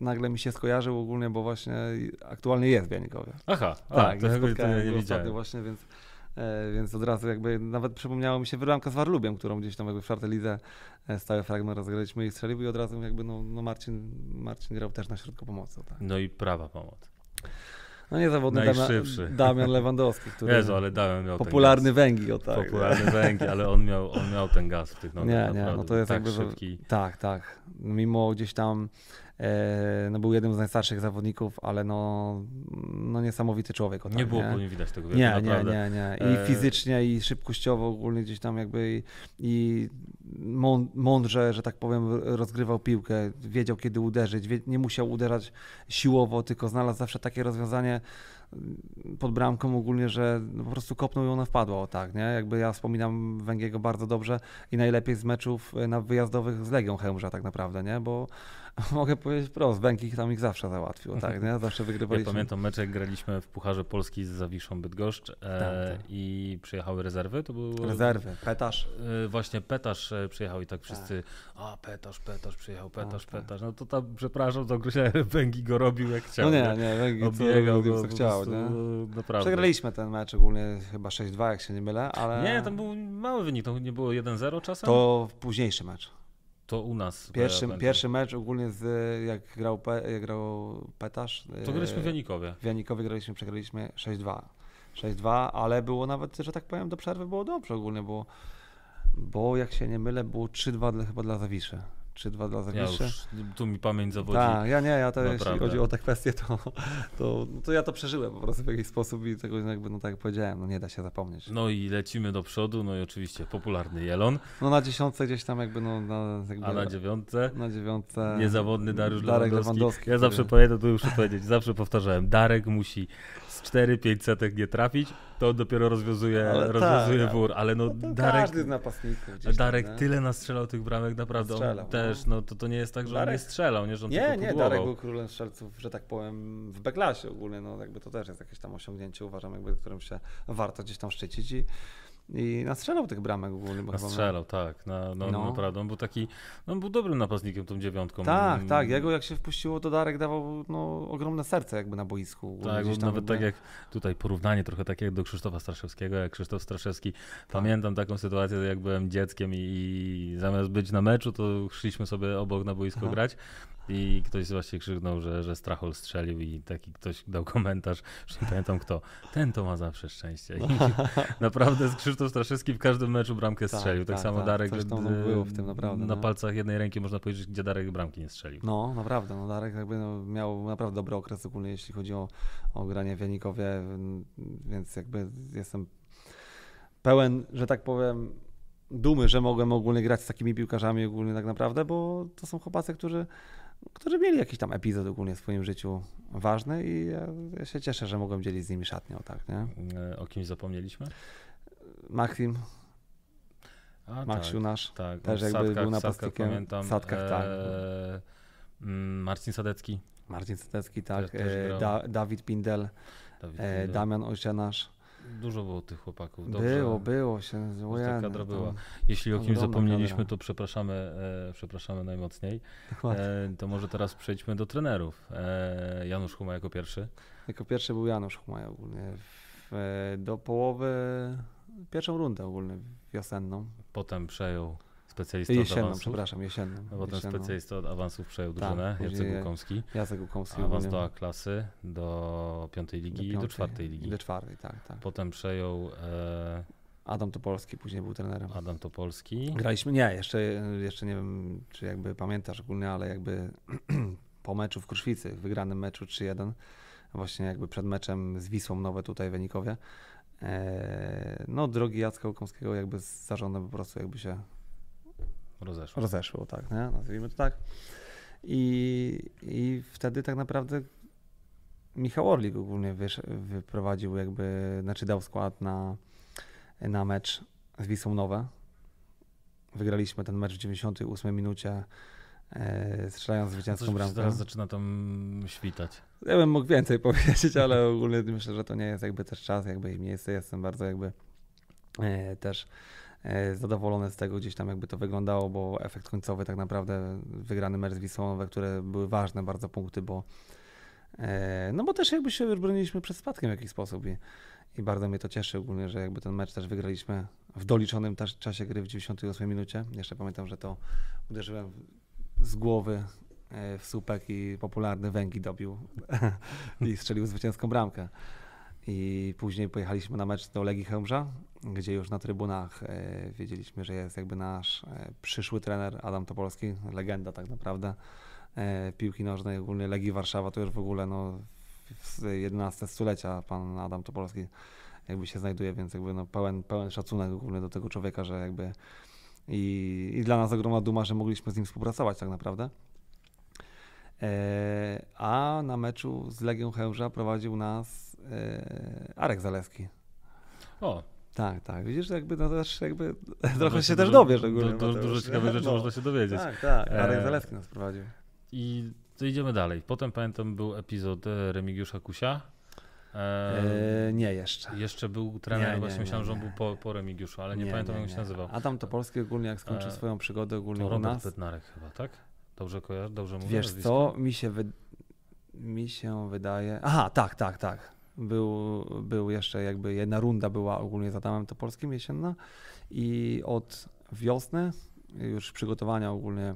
nagle mi się skojarzył ogólnie, bo właśnie aktualnie jest w Janikowie. Aha, tak, a, to jest to ja nie widziałem. właśnie, więc, e, więc od razu jakby nawet przypomniało mi się wyramka z Warlubiem, którą gdzieś tam jakby w czwartej lidze e, stały fragment rozegraliśmy i strzelił i od razu jakby no, no Marcin, Marcin grał też na środku pomocy. Tak. No i prawa pomoc. No niezawodny Najszybszy. Damian Lewandowski, który Jezu, ale Damian miał popularny węgi, o tak. Popularny węgi, ale on miał, on miał ten gaz w tych nogach. Nie, nie, no to jest tak jakby, szybki. Tak, tak. Mimo gdzieś tam E, no był jednym z najstarszych zawodników, ale no, no niesamowity człowiek. Tam, nie było nie? nim widać tego. Nie, tak naprawdę. nie, nie, nie. I e... fizycznie, i szybkościowo ogólnie gdzieś tam jakby i, i mądrze, że tak powiem, rozgrywał piłkę, wiedział kiedy uderzyć, nie musiał uderzać siłowo, tylko znalazł zawsze takie rozwiązanie, mm, pod bramką ogólnie, że no, po prostu kopnął i ona wpadła, o tak, nie? Jakby ja wspominam Węgiego bardzo dobrze i najlepiej z meczów e, na wyjazdowych z Legią Chełmża tak naprawdę, nie? Bo Mogę powiedzieć wprost, Bękik tam ich zawsze załatwił, tak, nie? No zawsze wygrywaliśmy. Ja pamiętam mecz, jak graliśmy w Pucharze Polski z Zawiszą Bydgoszcz e, tak, tak. i przyjechały rezerwy, to był... Rezerwy, Petasz. E, właśnie Petasz e, przyjechał i tak wszyscy, tak. a Petasz, Petasz przyjechał, Petasz, a, Petasz, no to tam, przepraszam, to określenie go robił jak chciał. No nie, nie, Bęgi Obiegał co, go, co chciał, nie? No, naprawdę. Przegraliśmy ten mecz ogólnie chyba 6-2, jak się nie mylę, ale... Nie, to był mały wynik, to nie było 1-0 czasem? To późniejszy mecz. To u nas. E, pierwszy, pierwszy mecz ogólnie, z, jak, grał, Pe, jak grał Petasz. E, to graliśmy w Janikowie. W Janikowie graliśmy, przegraliśmy 6-2. 6-2, ale było nawet, że tak powiem, do przerwy było dobrze ogólnie, bo, bo jak się nie mylę, było 3-2 dla, chyba dla Zawiszy czy dwa dla Zawiszy. Ja tu mi pamięć zawodzi. Tak, ja nie, ja to, jeśli chodzi o te kwestie, to, to, to ja to przeżyłem po prostu w jakiś sposób i tego jakby, no tak jak powiedziałem, no nie da się zapomnieć. No i lecimy do przodu, no i oczywiście popularny Jelon. No na dziesiątce gdzieś tam jakby, no na, jakby, A na dziewiątce? Na dziewiątce. Niezawodny Dariusz Darek Lewandowski. Lewandowski ja zawsze pojedę, tu już powiedzieć, zawsze powtarzałem, Darek musi z 4-5 setek nie trafić, to dopiero rozwiązuje, ale tak, rozwiązuje wór, ale no, no Darek... Każdy z napastników. Darek tam, tyle nastrzelał tych bramek, naprawdę. Strzela, też, no. no to, to nie jest tak, że Darek... on nie strzelał, nie, że on Nie, nie, Darek był królem strzelców, że tak powiem, w Beklasie ogólnie, no jakby to też jest jakieś tam osiągnięcie, uważam, jakby którym się warto gdzieś tam szczycić i i nastrzelał tych bramek ogólnie. Nastrzelał, tak. Na, no, no. Naprawdę, on był taki, no, był dobrym napastnikiem tą dziewiątką. Tak, tak. Mm. Jego jak się wpuściło, to Darek dawał no, ogromne serce jakby na boisku. Tak, nawet tak jak tutaj porównanie trochę takie jak do Krzysztofa Straszewskiego, jak Krzysztof Straszewski. Pamiętam taką sytuację, jak byłem dzieckiem i, i zamiast być na meczu, to szliśmy sobie obok na boisko Aha. grać i ktoś właśnie krzyknął, że, że Strachol strzelił i taki ktoś dał komentarz, już nie pamiętam kto, ten to ma zawsze szczęście. I naprawdę z Krzysztof Straszewski w każdym meczu bramkę tak, strzelił. Tak, tak samo tak, Darek tym, naprawdę, na nie? No. palcach jednej ręki można powiedzieć, gdzie Darek bramki nie strzelił. No naprawdę, no Darek jakby no, miał naprawdę dobry okres ogólnie, jeśli chodzi o, o granie w Janikowie, więc jakby jestem pełen, że tak powiem, dumy, że mogłem ogólnie grać z takimi piłkarzami ogólnie tak naprawdę, bo to są chłopacy, którzy którzy mieli jakiś tam epizod ogólnie w swoim życiu ważny i ja, ja się cieszę, że mogłem dzielić z nimi szatnią, tak, nie? E, o kimś zapomnieliśmy? Maxim. A, Maksiu tak, nasz. Tak, też jakby sadkach, był napastnikiem. Sadkach, pamiętam. Sadkach, tak. Eee, Marcin Sadecki. Marcin Sadecki, tak. Też, też da, Dawid Pindel. Dawid e, Pindel. Damian Ojcianasz. Dużo było tych chłopaków. Dobrze. Było, było się nazywało. Ta kadra była. Jeśli o kimś zapomnieliśmy, kadra. to przepraszamy, e, przepraszamy najmocniej. E, to może teraz przejdźmy do trenerów. E, Janusz Huma jako pierwszy. Jako pierwszy był Janusz Huma ogólnie. W, e, do połowy, pierwszą rundę ogólnie wiosenną. Potem przejął specjalistą jesienną, awansów. przepraszam, jesienną. Potem jesienną. specjalistą od awansów przejął drużynę, tak, Jacek Łukomski. Jacek Łukomski. Awans do A-klasy, do piątej ligi do piątej, i do czwartej ligi. Do czwartej, tak, tak. Potem przejął... E... Adam Topolski później był trenerem. Adam Topolski. Graliśmy, nie, jeszcze, jeszcze nie wiem, czy jakby pamiętasz ogólnie, ale jakby po meczu w Kruszwicy, wygranym meczu 3-1, właśnie jakby przed meczem z Wisłą Nowe tutaj w Enikowie, e, no drogi Jacka Łukomskiego jakby z zarządem po prostu jakby się rozeszło. Rozeszło, tak, nie? nazwijmy to tak. I, I wtedy tak naprawdę Michał Orlik ogólnie wysz, wyprowadził jakby, znaczy dał skład na, na mecz z Wisłą Nowe. Wygraliśmy ten mecz w 98 minucie e, strzelając zwycięską bramkę. Teraz zaczyna tam świtać. Ja bym mógł więcej powiedzieć, ale ogólnie myślę, że to nie jest jakby też czas, jakby i miejsce. Jestem bardzo jakby e, też E, zadowolone z tego gdzieś tam jakby to wyglądało, bo efekt końcowy tak naprawdę wygrany mecz z Wisłą, które były ważne bardzo punkty, bo e, no bo też jakby się broniliśmy przed spadkiem w jakiś sposób i, i bardzo mnie to cieszy ogólnie, że jakby ten mecz też wygraliśmy w doliczonym też czasie gry w 98 minucie. Jeszcze pamiętam, że to uderzyłem z głowy e, w słupek i popularny Węgi dobił i strzelił zwycięską bramkę. I później pojechaliśmy na mecz do Legii Chełmsza, gdzie już na trybunach e, wiedzieliśmy, że jest jakby nasz e, przyszły trener Adam Topolski, legenda tak naprawdę e, piłki nożnej, ogólnie Legii Warszawa, to już w ogóle no, 11 stulecia pan Adam Topolski jakby się znajduje, więc jakby no pełen, pełen szacunek ogólny do tego człowieka, że jakby i, i dla nas ogromna duma, że mogliśmy z nim współpracować tak naprawdę. A na meczu z Legią Chełmsza prowadził nas E, Arek Zalewski. O. Tak, tak. Widzisz, jakby, no też, jakby no trochę się dużo, też dowiesz ogólnie. Du, du, dużo ciekawych rzeczy no. można się dowiedzieć. Tak, tak. E, Arek Zalewski nas prowadził. I to idziemy dalej. Potem pamiętam był epizod e, Remigiusza Kusia. nie jeszcze. Jeszcze był trener, nie, właśnie nie, myślałem, nie, że on był po, po Remigiuszu, ale nie, pamiętam jak on się nazywał. Adam Toporski ogólnie jak skończył swoją przygodę ogólnie to Robert u nas. chyba, tak? Dobrze kojarz, dobrze mówię Wiesz co, mi się, wy... mi się wydaje... Aha, tak, tak, tak. Był, był jeszcze jakby jedna runda była ogólnie z Adamem Topolskim jesienna i od wiosny już przygotowania ogólnie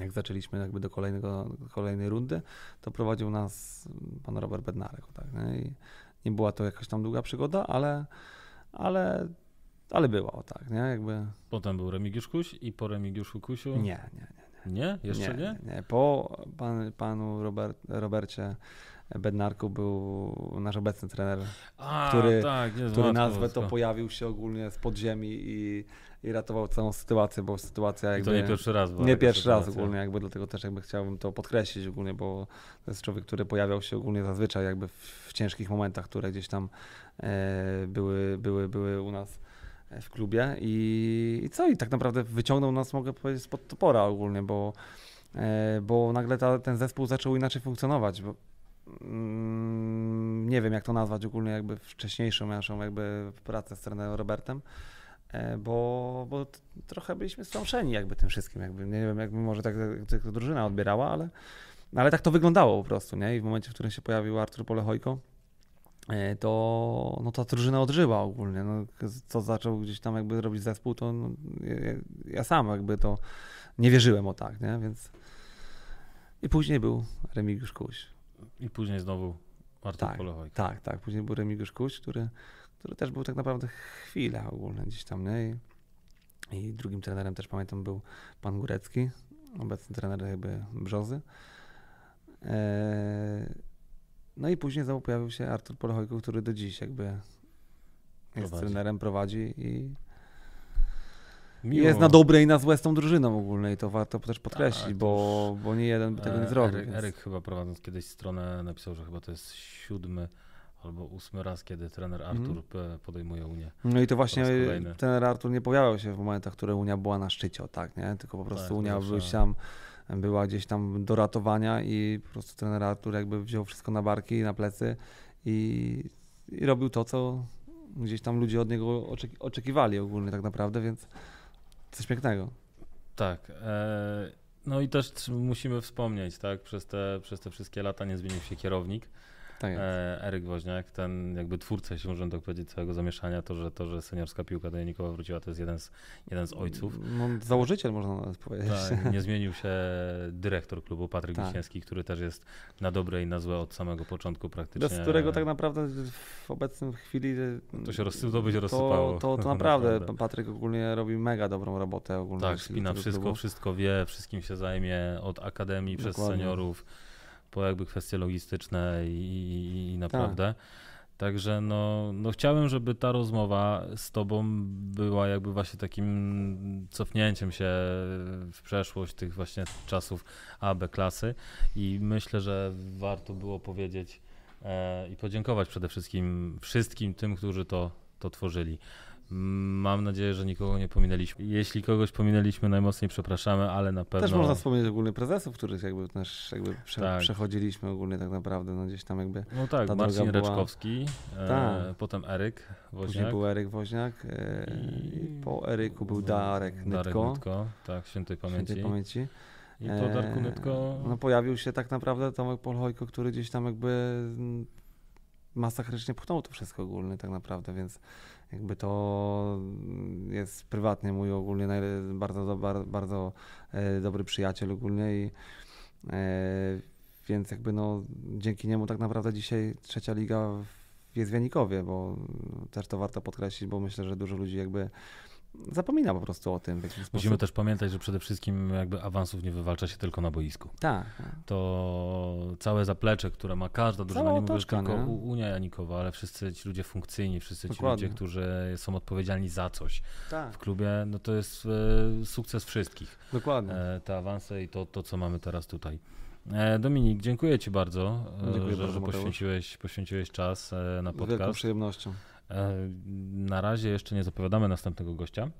jak zaczęliśmy jakby do kolejnego, kolejnej rundy, to prowadził nas pan Robert Bednarek. Tak, nie? I nie była to jakaś tam długa przygoda, ale, ale, ale była, o tak, nie? Jakby... Potem był Remigiusz Kuś i po Remigiuszu Kusiu... Nie, nie, nie? Jeszcze nie? nie? nie. Po pan, panu Robert, Robercie Bednarku był nasz obecny trener, A, który, tak, nie, który nazwę to pojawił się ogólnie z podziemi i, i ratował całą sytuację, bo sytuacja jakby... I to nie pierwszy raz. Była nie pierwszy sytuacja. raz ogólnie, jakby dlatego też jakby chciałbym to podkreślić ogólnie, bo to jest człowiek, który pojawiał się ogólnie zazwyczaj jakby w, w ciężkich momentach, które gdzieś tam e, były, były, były u nas E, w klubie i, i co? I tak naprawdę wyciągnął nas, mogę powiedzieć, spod topora ogólnie, bo, e, bo nagle ta, ten zespół zaczął inaczej funkcjonować, bo mm, nie wiem jak to nazwać ogólnie jakby wcześniejszą naszą jakby pracę z trenerem Robertem, e, bo, bo trochę byliśmy strąszeni jakby tym wszystkim, jakby nie wiem jakby może tak, tak drużyna odbierała, ale, ale tak to wyglądało po prostu, nie? I w momencie, w którym się pojawił Artur Polechojko, E, to no, ta drużyna odżyła ogólnie. No, co zaczął gdzieś tam jakby robić zespół, to no, ja, ja, sam jakby to nie wierzyłem o tak, nie? Więc i później był Remigiusz Kuś. I później znowu Artur tak, Tak, tak. Później był Remigiusz Kuś, który, który też był tak naprawdę chwilę ogólnie gdzieś tam, nie? I, I, drugim trenerem też pamiętam był pan Górecki, obecny trener jakby Brzozy. Eee, no i później znowu pojawił się Artur Polochojku, który do dziś jakby jest prowadzi. trenerem, prowadzi i Miło. jest na dobre i na złe z tą drużyną i to warto też podkreślić, tak, bo, bo nie jeden by tego nie e, zrobił. Eryk, Eryk chyba prowadząc kiedyś stronę napisał, że chyba to jest siódmy albo ósmy raz, kiedy trener mhm. Artur mm. podejmuje Unię. No i to właśnie trener Artur nie pojawiał się w momentach, które Unia była na szczycie, tak, nie? Tylko po prostu tak, Unia była była tam była gdzieś tam do ratowania i po prostu trener Artur jakby wziął wszystko na barki, na plecy i, i robił to, co gdzieś tam ludzie od niego oczekiwali ogólnie tak naprawdę, więc coś pięknego. Tak. E, no i też musimy wspomnieć, tak, przez te, przez te wszystkie lata nie zmienił się kierownik. Tak e, Eryk Woźniak, ten jakby twórca, jeśli można tak powiedzieć, całego zamieszania, to, że to, że seniorska piłka do Janikowa wróciła, to jest jeden z, jeden z ojców. No, założyciel można nawet powiedzieć. Tak, nie zmienił się dyrektor klubu Patryk tak. Wiśniewski, który też jest na dobre i na złe od samego początku praktycznie. Bez którego tak naprawdę w obecnym chwili no to się rozsy- to będzie rozsypało. To, to, to naprawdę, naprawdę Patryk ogólnie robi mega dobrą robotę ogólnie. Tak, spina wszystko, klubu. wszystko wie, wszystkim się zajmie od akademii Dokładnie. przez seniorów po jakby kwestie logistyczne i, i naprawdę. Tak. Także no, no chciałem, żeby ta rozmowa z tobą była jakby właśnie takim cofnięciem się w przeszłość tych właśnie czasów A, B klasy i myślę, że warto było powiedzieć e, i podziękować przede wszystkim wszystkim tym, którzy to, to tworzyli. Mam nadzieję, że nikogo nie pominęliśmy. Jeśli kogoś pominęliśmy, najmocniej przepraszamy, ale na pewno. Też można wspomnieć ogólnie prezesów, których jakby też jakby prze... tak. przechodziliśmy ogólnie tak naprawdę, no gdzieś tam jakby. No tak, Marcin Reczkowski, była... E, tak. potem Eryk Woźniak. Później był Eryk Woźniak, e, I... po Eryku był Darek Nytko. Darek Nytko, tak, świętej pamięci. Świętej pamięci. I po e, Darku Nytko... E, no pojawił się tak naprawdę Tomek polchojko, który gdzieś tam jakby masakrycznie pchnął to wszystko ogólnie tak naprawdę, więc jakby to jest prywatnie mój ogólnie bardzo, bardzo, bardzo e, dobry przyjaciel ogólnie i e, więc jakby no dzięki niemu tak naprawdę dzisiaj trzecia liga jest w Janikowie, bo też to warto podkreślić, bo myślę, że dużo ludzi jakby zapomina po prostu o tym. Musimy też pamiętać, że przede wszystkim jakby awansów nie wywalcza się tylko na boisku. Tak. tak. To całe zaplecze, które ma każda drużyna, nie mówię tylko nie? Unia Janikowa, ale wszyscy ci ludzie funkcyjni, wszyscy Dokładnie. ci ludzie, którzy są odpowiedzialni za coś tak. w klubie, no to jest e, sukces wszystkich. Dokładnie. E, te awanse i to, to, co mamy teraz tutaj. E, Dominik, dziękuję Ci bardzo, dziękuję e, że, bardzo, że poświęciłeś, poświęciłeś czas e, na podcast. Z wielką przyjemnością. E, na razie jeszcze nie zapowiadamy następnego gościa,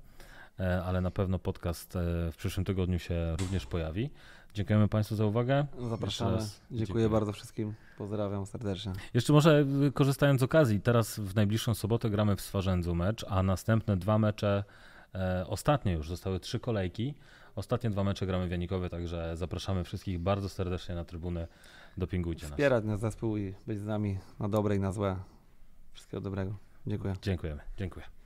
e, ale na pewno podcast e, w przyszłym tygodniu się również pojawi. Dziękujemy Państwu za uwagę. Zapraszamy. Dziękuję, Dziękuję, bardzo wszystkim. Pozdrawiam serdecznie. Jeszcze może korzystając z okazji, teraz w najbliższą sobotę gramy w Swarzędzu mecz, a następne dwa mecze, e, ostatnie już, zostały trzy kolejki. Ostatnie dwa mecze gramy w Janikowie, także zapraszamy wszystkich bardzo serdecznie na trybuny. Dopingujcie Wspierać nas. Wspierać nasz zespół i być z nami na dobre i na złe. Wszystkiego dobrego. Dziękuję. Dziękujemy. Dziękuję.